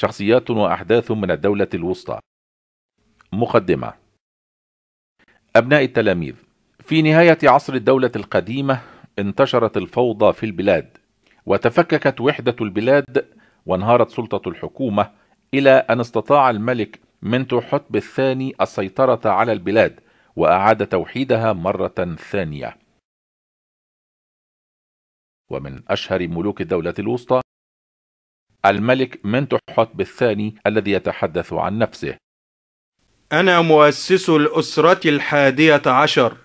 شخصيات وأحداث من الدولة الوسطى مقدمة أبناء التلاميذ في نهاية عصر الدولة القديمة انتشرت الفوضى في البلاد وتفككت وحدة البلاد وانهارت سلطة الحكومة إلى أن استطاع الملك من حتب الثاني السيطرة على البلاد وأعاد توحيدها مرة ثانية ومن أشهر ملوك الدولة الوسطى الملك منتوحوت الثاني الذي يتحدث عن نفسه أنا مؤسس الأسرة الحادية عشر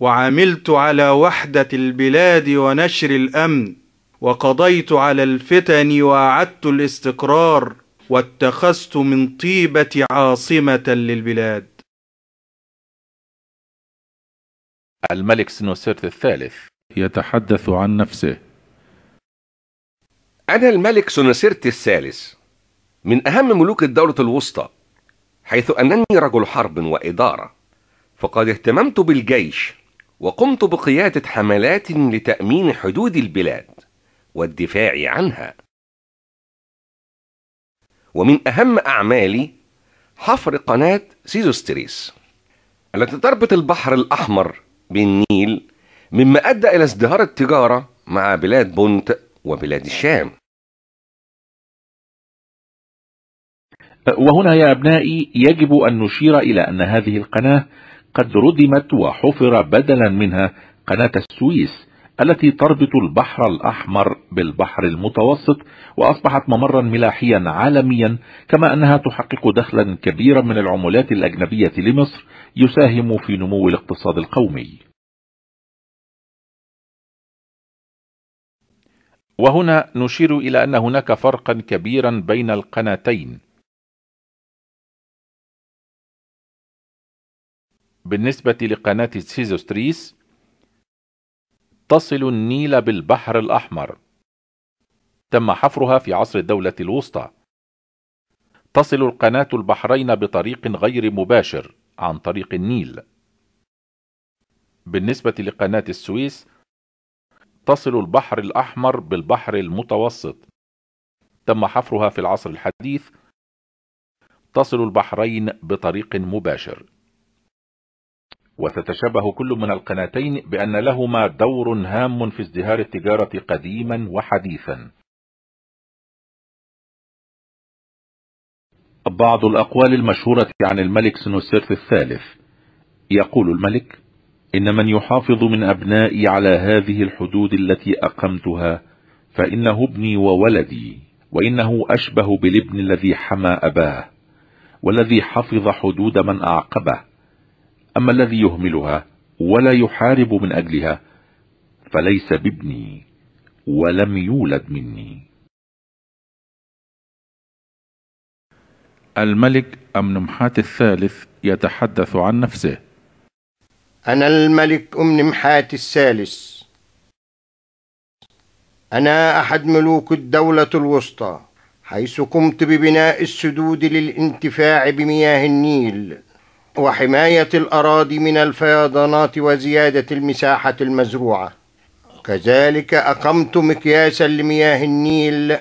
وعملت على وحدة البلاد ونشر الأمن وقضيت على الفتن وأعدت الاستقرار واتخذت من طيبة عاصمة للبلاد الملك سنوسرت الثالث يتحدث عن نفسه أنا الملك سنسرت الثالث من أهم ملوك الدولة الوسطى حيث أنني رجل حرب وإدارة فقد اهتممت بالجيش وقمت بقيادة حملات لتأمين حدود البلاد والدفاع عنها ومن أهم أعمالي حفر قناة سيزوستريس التي تربط البحر الأحمر بالنيل مما أدى إلى ازدهار التجارة مع بلاد بونت وبلاد الشام وهنا يا أبنائي يجب أن نشير إلى أن هذه القناة قد ردمت وحفر بدلا منها قناة السويس التي تربط البحر الأحمر بالبحر المتوسط وأصبحت ممرا ملاحيا عالميا كما أنها تحقق دخلا كبيرا من العملات الأجنبية لمصر يساهم في نمو الاقتصاد القومي وهنا نشير إلى أن هناك فرقا كبيرا بين القناتين بالنسبة لقناة سيزوستريس تصل النيل بالبحر الأحمر تم حفرها في عصر الدولة الوسطى تصل القناة البحرين بطريق غير مباشر عن طريق النيل بالنسبة لقناة السويس تصل البحر الأحمر بالبحر المتوسط تم حفرها في العصر الحديث تصل البحرين بطريق مباشر وتتشابه كل من القناتين بأن لهما دور هام في ازدهار التجارة قديما وحديثا بعض الأقوال المشهورة عن الملك سنوسيرث الثالث يقول الملك إن من يحافظ من أبنائي على هذه الحدود التي أقمتها فإنه ابني وولدي وإنه أشبه بالابن الذي حمى أباه والذي حفظ حدود من أعقبه أما الذي يهملها ولا يحارب من أجلها فليس بابني ولم يولد مني الملك أمنمحات الثالث يتحدث عن نفسه أنا الملك أمنمحات الثالث أنا أحد ملوك الدولة الوسطى حيث قمت ببناء السدود للانتفاع بمياه النيل وحماية الأراضي من الفيضانات وزيادة المساحة المزروعة كذلك أقمت مقياسا لمياه النيل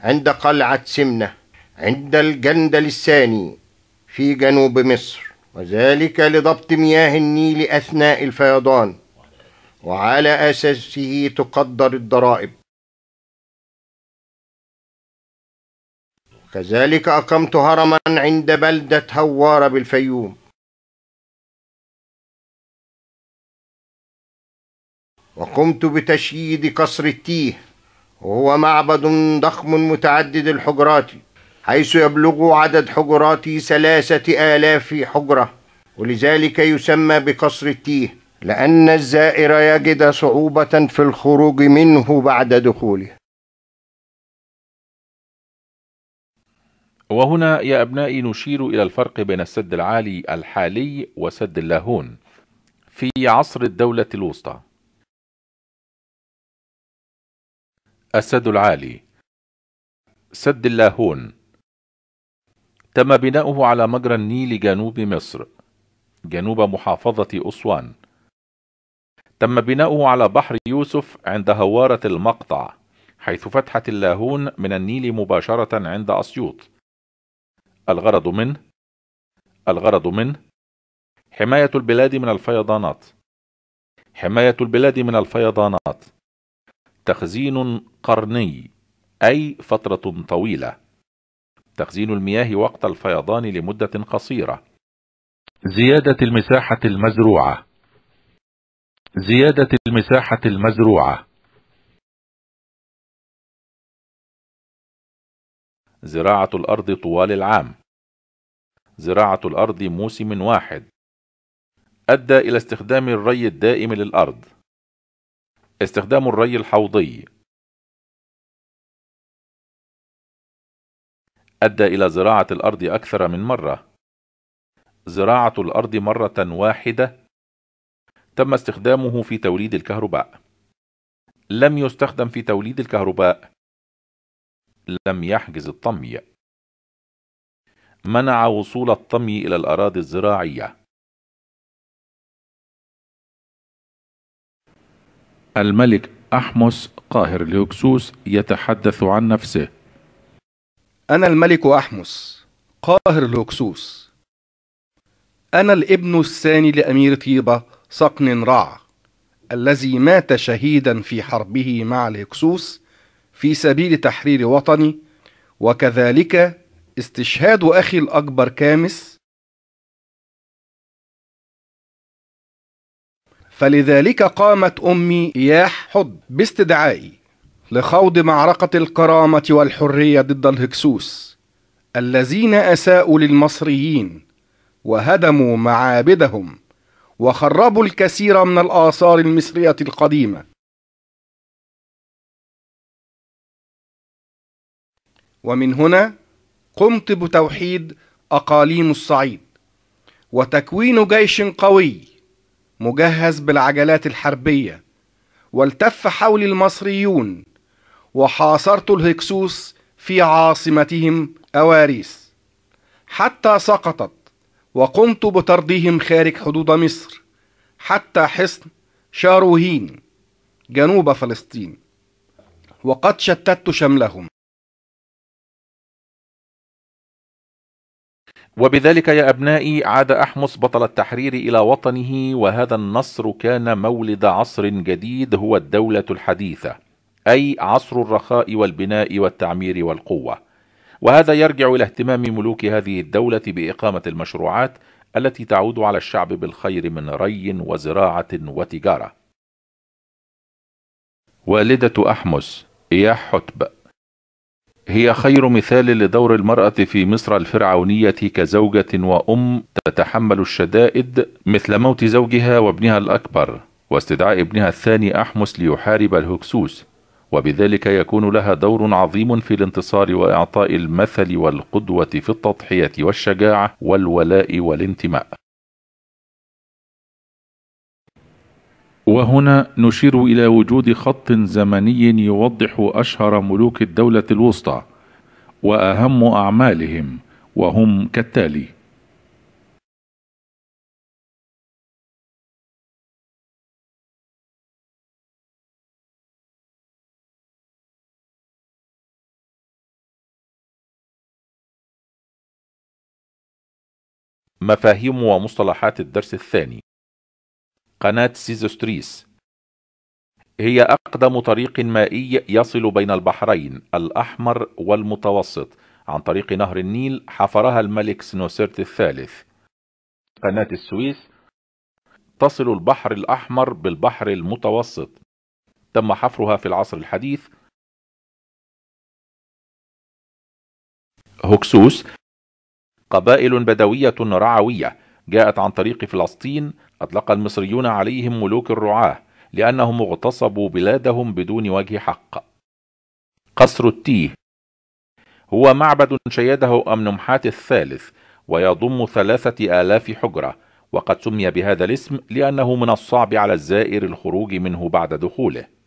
عند قلعة سمنة عند الجندل الثاني في جنوب مصر وذلك لضبط مياه النيل أثناء الفيضان وعلى أساسه تقدر الضرائب كذلك أقمت هرما عند بلدة هوارة بالفيوم وقمت بتشييد قصر التيه وهو معبد ضخم متعدد الحجرات حيث يبلغ عدد حجراته ثلاثة آلاف حجرة ولذلك يسمى بقصر التيه لأن الزائر يجد صعوبة في الخروج منه بعد دخوله وهنا يا أبنائي نشير إلى الفرق بين السد العالي الحالي وسد اللاهون في عصر الدولة الوسطى السد العالي سد اللاهون تم بناؤه على مجرى النيل جنوب مصر جنوب محافظة أسوان تم بناؤه على بحر يوسف عند هوارة المقطع حيث فتحت اللاهون من النيل مباشرة عند أسيوط الغرض منه الغرض منه حماية البلاد من الفيضانات حماية البلاد من الفيضانات تخزين قرني أي فترة طويلة تخزين المياه وقت الفيضان لمدة قصيرة زيادة المساحة المزروعة زيادة المساحة المزروعة زراعة الأرض طوال العام زراعة الأرض موسم واحد أدى إلى استخدام الري الدائم للأرض استخدام الري الحوضي أدى إلى زراعة الأرض أكثر من مرة زراعة الأرض مرة واحدة تم استخدامه في توليد الكهرباء لم يستخدم في توليد الكهرباء لم يحجز الطمي منع وصول الطمي إلى الأراضي الزراعية الملك أحمس قاهر الهكسوس يتحدث عن نفسه أنا الملك أحمس قاهر الهكسوس أنا الابن الثاني لأمير طيبة صقن رع الذي مات شهيدا في حربه مع الهكسوس في سبيل تحرير وطني وكذلك استشهاد أخي الأكبر كامس فلذلك قامت أمي إياح حض باستدعائي لخوض معركة الكرامة والحرية ضد الهكسوس الذين أساءوا للمصريين وهدموا معابدهم وخربوا الكثير من الآثار المصرية القديمة ومن هنا قمت بتوحيد أقاليم الصعيد وتكوين جيش قوي مجهز بالعجلات الحربية والتف حول المصريون وحاصرت الهكسوس في عاصمتهم أواريس حتى سقطت وقمت بطردهم خارج حدود مصر حتى حصن شاروهين جنوب فلسطين وقد شتت شملهم وبذلك يا أبنائي عاد أحمس بطل التحرير إلى وطنه وهذا النصر كان مولد عصر جديد هو الدولة الحديثة أي عصر الرخاء والبناء والتعمير والقوة وهذا يرجع إلى اهتمام ملوك هذه الدولة بإقامة المشروعات التي تعود على الشعب بالخير من ري وزراعة وتجارة والدة أحمس إياح حتب هي خير مثال لدور المرأة في مصر الفرعونية كزوجة وأم تتحمل الشدائد مثل موت زوجها وابنها الأكبر واستدعاء ابنها الثاني أحمس ليحارب الهكسوس وبذلك يكون لها دور عظيم في الانتصار وإعطاء المثل والقدوة في التضحية والشجاعة والولاء والانتماء وهنا نشير إلى وجود خط زمني يوضح أشهر ملوك الدولة الوسطى وأهم أعمالهم وهم كالتالي مفاهيم ومصطلحات الدرس الثاني قناة سيزوستريس هي أقدم طريق مائي يصل بين البحرين الأحمر والمتوسط عن طريق نهر النيل حفرها الملك سنوسرت الثالث قناة السويس تصل البحر الأحمر بالبحر المتوسط تم حفرها في العصر الحديث هوكسوس قبائل بدوية رعوية جاءت عن طريق فلسطين أطلق المصريون عليهم ملوك الرعاة لأنهم اغتصبوا بلادهم بدون وجه حق قصر التيه هو معبد شيده أمنمحات الثالث ويضم ثلاثة آلاف حجرة وقد سمي بهذا الاسم لأنه من الصعب على الزائر الخروج منه بعد دخوله